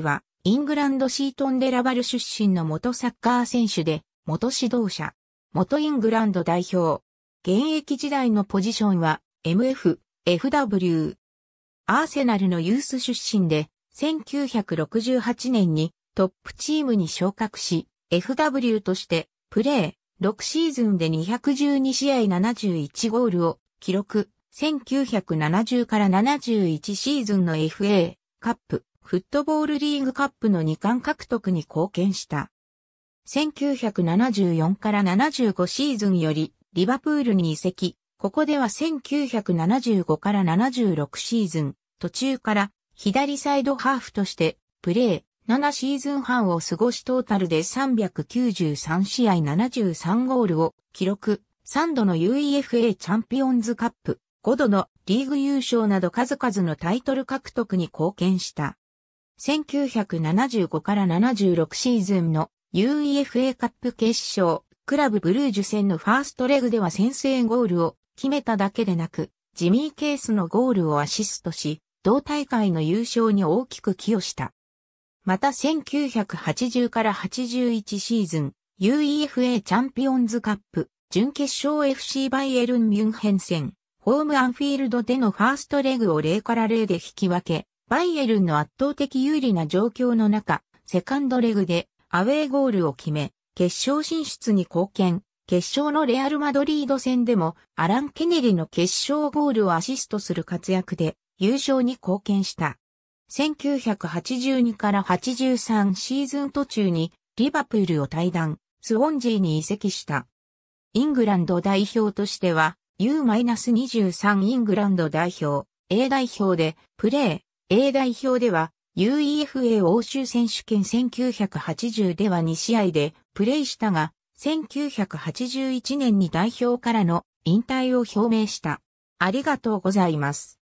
は、イングランドシートンデラバル出身の元サッカー選手で、元指導者、元イングランド代表。現役時代のポジションは、MF、FW。アーセナルのユース出身で、1968年にトップチームに昇格し、FW としてプレー6シーズンで212試合71ゴールを記録。1970から71シーズンの FA カップフットボールリーグカップの2冠獲得に貢献した。1974から75シーズンよりリバプールに移籍、ここでは1975から76シーズン、途中から左サイドハーフとしてプレー、7シーズン半を過ごしトータルで393試合73ゴールを記録、3度の UEFA チャンピオンズカップ、5度のリーグ優勝など数々のタイトル獲得に貢献した。1975から76シーズンの UEFA カップ決勝、クラブブルージュ戦のファーストレグでは先制ゴールを決めただけでなく、ジミー・ケースのゴールをアシストし、同大会の優勝に大きく寄与した。また1980から81シーズン、UEFA チャンピオンズカップ、準決勝 FC バイエルン・ミュンヘン戦、ホームアンフィールドでのファーストレグを0から0で引き分け、バイエルンの圧倒的有利な状況の中、セカンドレグでアウェーゴールを決め、決勝進出に貢献。決勝のレアル・マドリード戦でもアラン・ケネリの決勝ゴールをアシストする活躍で優勝に貢献した。1982から83シーズン途中にリバプールを退団、スウォンジーに移籍した。イングランド代表としては U-23 イングランド代表、A 代表でプレー、A 代表では UEFA 欧州選手権1980では2試合でプレーしたが、1981年に代表からの引退を表明した。ありがとうございます。